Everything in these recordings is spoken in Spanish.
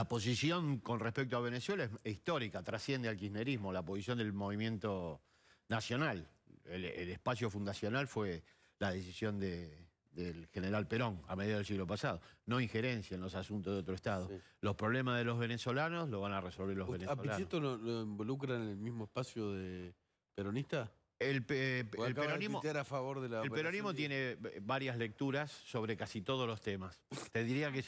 La posición con respecto a Venezuela es histórica, trasciende al kirchnerismo, la posición del movimiento nacional. El, espacio fundacional fue la decisión del general Perón a mediados del siglo pasado. No injerencia en los asuntos de otro Estado. Los problemas de los venezolanos lo van a resolver los venezolanos. ¿A Pichetto lo, involucra en el mismo espacio de peronista? El, peronismo, peronismo tiene varias lecturas sobre casi todos los temas. Te diría que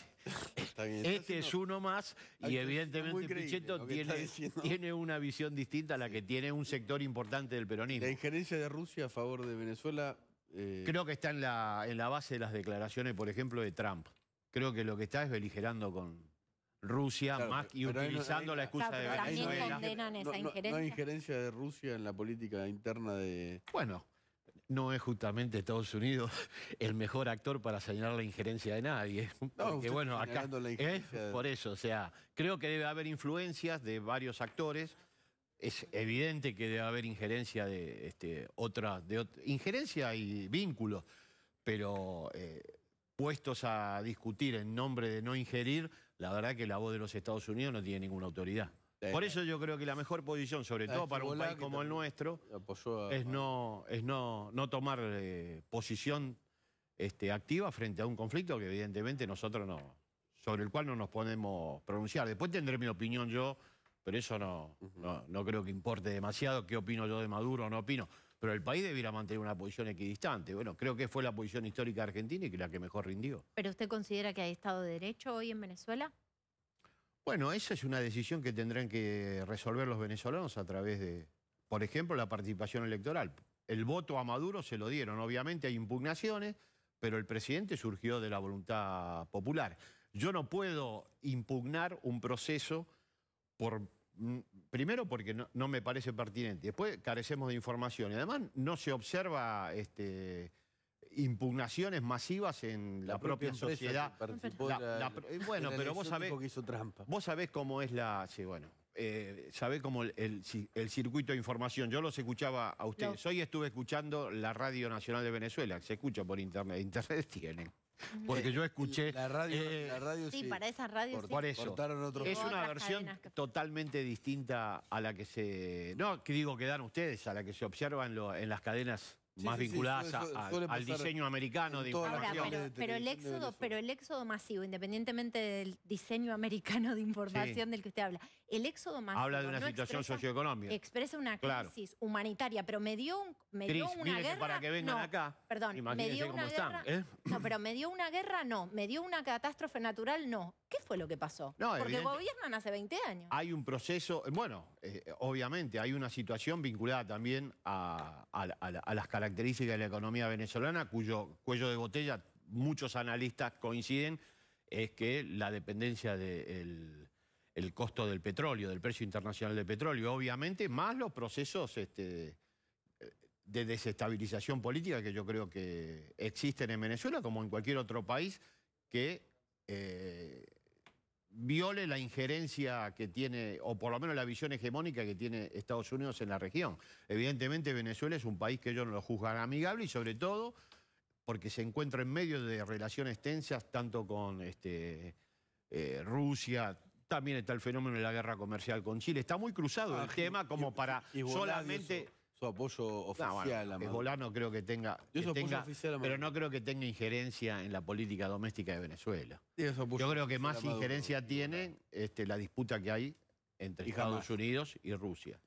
este es uno más y evidentemente Pichetto tiene, tiene, una visión distinta a la que tiene un sector importante del peronismo. La injerencia de Rusia a favor de Venezuela... Eh, Creo que está en la, en la base de las declaraciones, por ejemplo, de Trump. Creo que lo que está es beligerando con, Rusia más y utilizando la excusa de Venezuela. Condenan esa injerencia. No, hay injerencia de Rusia en la política interna de... Bueno, no es justamente Estados Unidos el mejor actor para señalar la injerencia de nadie. No, bueno, acá... ¿eh? Por eso, o sea, creo que debe haber influencias de varios actores. Es evidente que debe haber injerencia de este, otra... De, injerencia y vínculos, pero... Eh, puestos a discutir en nombre de no ingerir, la verdad que la voz de los Estados Unidos no tiene ninguna autoridad. Por eso yo creo que la mejor posición, sobre todo para un país como el nuestro, es no, es no, no tomar eh, posición este, activa frente a un conflicto que evidentemente nosotros no, sobre el cual no nos podemos pronunciar. Después tendré mi opinión yo, pero eso no, no creo que importe demasiado qué opino yo de Maduro o no opino pero el país debiera mantener una posición equidistante. Bueno, creo que fue la posición histórica argentina y que la que mejor rindió. ¿Pero usted considera que hay Estado de Derecho hoy en Venezuela? Bueno, esa es una decisión que tendrán que resolver los venezolanos a través de, por ejemplo, la participación electoral. El voto a Maduro se lo dieron, obviamente hay impugnaciones, pero el presidente surgió de la voluntad popular. Yo no puedo impugnar un proceso por Mm, primero porque no, me parece pertinente, después carecemos de información y además no se observa este, impugnaciones masivas en la, propia, sociedad. bueno, pero vos sabés, vos sabés cómo es la... bueno, eh, sabe cómo el, circuito de información. Yo los escuchaba a ustedes. Hoy estuve escuchando la Radio Nacional de Venezuela, que se escucha por internet. Internet tienen. Porque yo escuché... La radio, eh, la radio sí, para esas radios eso, es una versión totalmente distinta a la que se... No, que digo que dan ustedes, a la que se observan en las cadenas más vinculadas al diseño americano de información. pero, el éxodo, el éxodo masivo, independientemente del diseño americano de información del que usted habla, el éxodo masivo... Habla de una situación expresa, socioeconómica. Expresa una crisis humanitaria, pero me dio, me una guerra... perdón, me dio una guerra, ¿eh? No, pero me dio una guerra, no. Me dio una catástrofe natural, no. ¿Qué fue lo que pasó? Porque gobiernan hace 20 años. Hay un proceso, eh, bueno, eh, obviamente hay una situación vinculada también a, las características característica de la economía venezolana, cuyo cuello de botella muchos analistas coinciden, es que la dependencia del costo del petróleo, del precio internacional del petróleo, obviamente, más los procesos este, de desestabilización política que yo creo que existen en Venezuela, como en cualquier otro país, que eh, viole la injerencia que tiene, o por lo menos la visión hegemónica que tiene Estados Unidos en la región. Evidentemente Venezuela es un país que ellos no lo juzgan amigable y sobre todo porque se encuentra en medio de relaciones tensas tanto con este, eh, Rusia, también está el fenómeno de la guerra comercial con Chile. Está muy cruzado el ah, tema como para solamente apoyo oficial. No, creo que tenga, pero no creo que tenga injerencia en la política doméstica de Venezuela. Yo creo que más injerencia tiene este, la disputa que hay entre Estados Unidos y Rusia.